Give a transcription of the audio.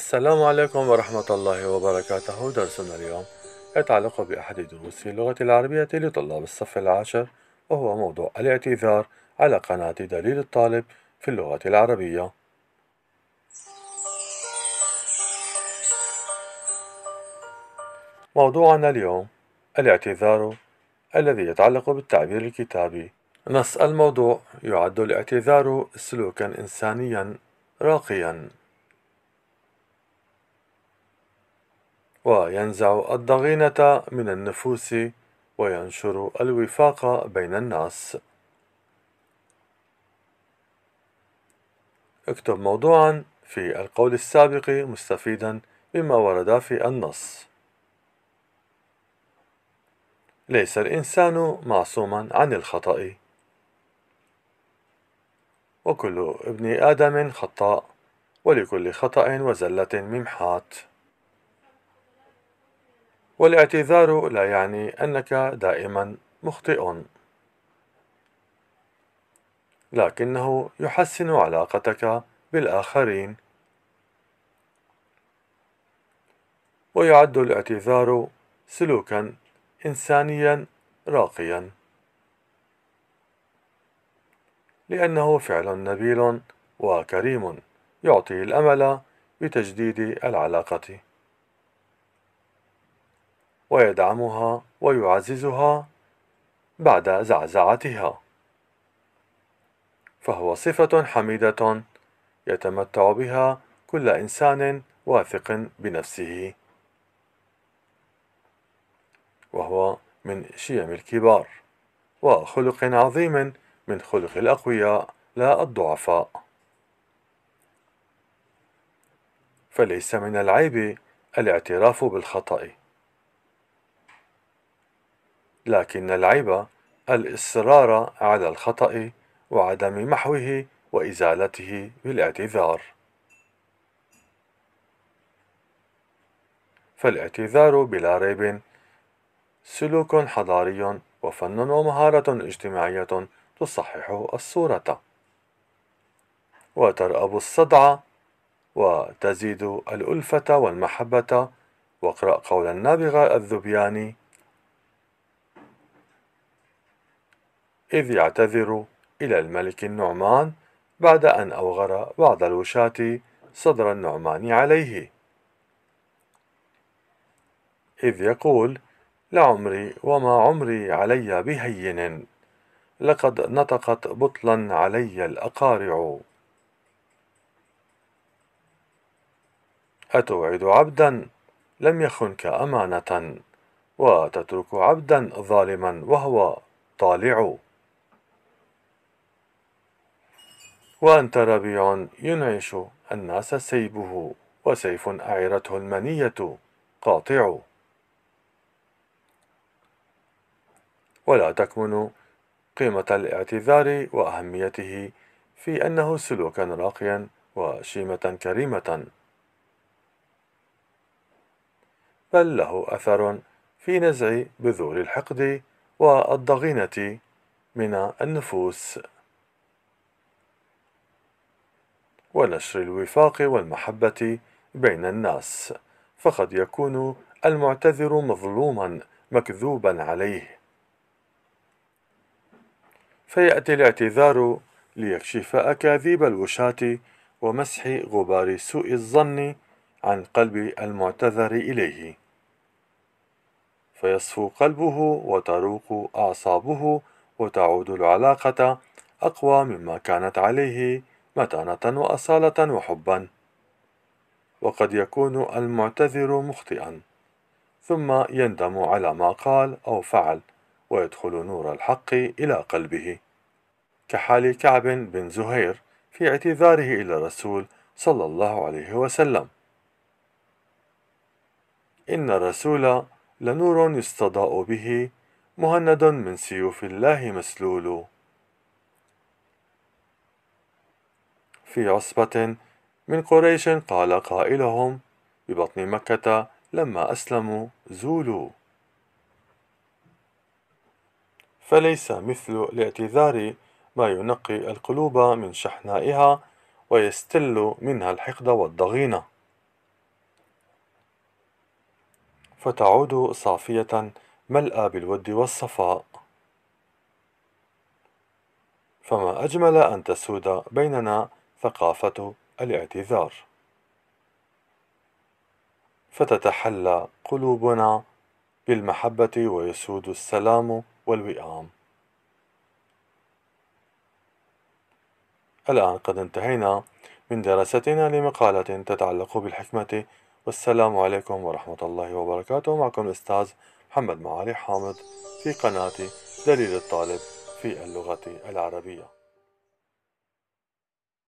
السلام عليكم ورحمة الله وبركاته درسنا اليوم يتعلق بأحد دروس اللغة العربية لطلاب الصف العاشر وهو موضوع الاعتذار على قناة دليل الطالب في اللغة العربية موضوعنا اليوم الاعتذار الذي يتعلق بالتعبير الكتابي نص الموضوع يعد الاعتذار سلوكا إنسانيا راقيا وينزع الضغينة من النفوس وينشر الوفاق بين الناس اكتب موضوعا في القول السابق مستفيدا بما ورد في النص ليس الإنسان معصوما عن الخطأ وكل ابن آدم خطاء ولكل خطأ وزلة ممحات والاعتذار لا يعني أنك دائما مخطئ لكنه يحسن علاقتك بالآخرين ويعد الاعتذار سلوكا إنسانيا راقيا لأنه فعل نبيل وكريم يعطي الأمل بتجديد العلاقة ويدعمها ويعززها بعد زعزعتها فهو صفة حميدة يتمتع بها كل إنسان واثق بنفسه وهو من شيم الكبار وخلق عظيم من خلق الأقوياء لا الضعفاء فليس من العيب الاعتراف بالخطأ لكن العيب الإصرار على الخطأ وعدم محوه وإزالته بالاعتذار فالاعتذار بلا ريب سلوك حضاري وفن ومهارة اجتماعية تصحح الصورة وترأب الصدع وتزيد الألفة والمحبة واقرأ قول النابغة الذبياني إذ يعتذر إلى الملك النعمان بعد أن أوغر بعض الوشاة صدر النعمان عليه إذ يقول لعمري وما عمري علي بهين لقد نطقت بطلا علي الأقارع أتوعد عبدا لم يخنك أمانة وتترك عبدا ظالما وهو طالع وأنت ربيع ينعش الناس سيبه وسيف أعيرته المنية قاطع ولا تكمن قيمة الاعتذار وأهميته في أنه سلوكا راقيا وشيمة كريمة بل له أثر في نزع بذور الحقد والضغينة من النفوس ونشر الوفاق والمحبة بين الناس فقد يكون المعتذر مظلوما مكذوبا عليه فيأتي الاعتذار ليكشف أكاذيب الوشاة ومسح غبار سوء الظن عن قلب المعتذر إليه فيصفو قلبه وتروق أعصابه وتعود العلاقة أقوى مما كانت عليه متانة وأصالة وحبا وقد يكون المعتذر مخطئا ثم يندم على ما قال أو فعل ويدخل نور الحق إلى قلبه كحال كعب بن زهير في اعتذاره إلى الرسول صلى الله عليه وسلم إن الرسول لنور يستضاء به مهند من سيوف الله مسلول في عصبة من قريش قال قائلهم ببطن مكة لما أسلموا زولوا فليس مثل الاعتذار ما ينقي القلوب من شحنائها ويستل منها الحقد والضغينة فتعود صافية ملأى بالود والصفاء فما أجمل أن تسود بيننا ثقافة الاعتذار فتتحلى قلوبنا بالمحبة ويسود السلام والوئام الآن قد انتهينا من دراستنا لمقالة تتعلق بالحكمة والسلام عليكم ورحمة الله وبركاته معكم الأستاذ محمد معالي حامد في قناة دليل الطالب في اللغة العربية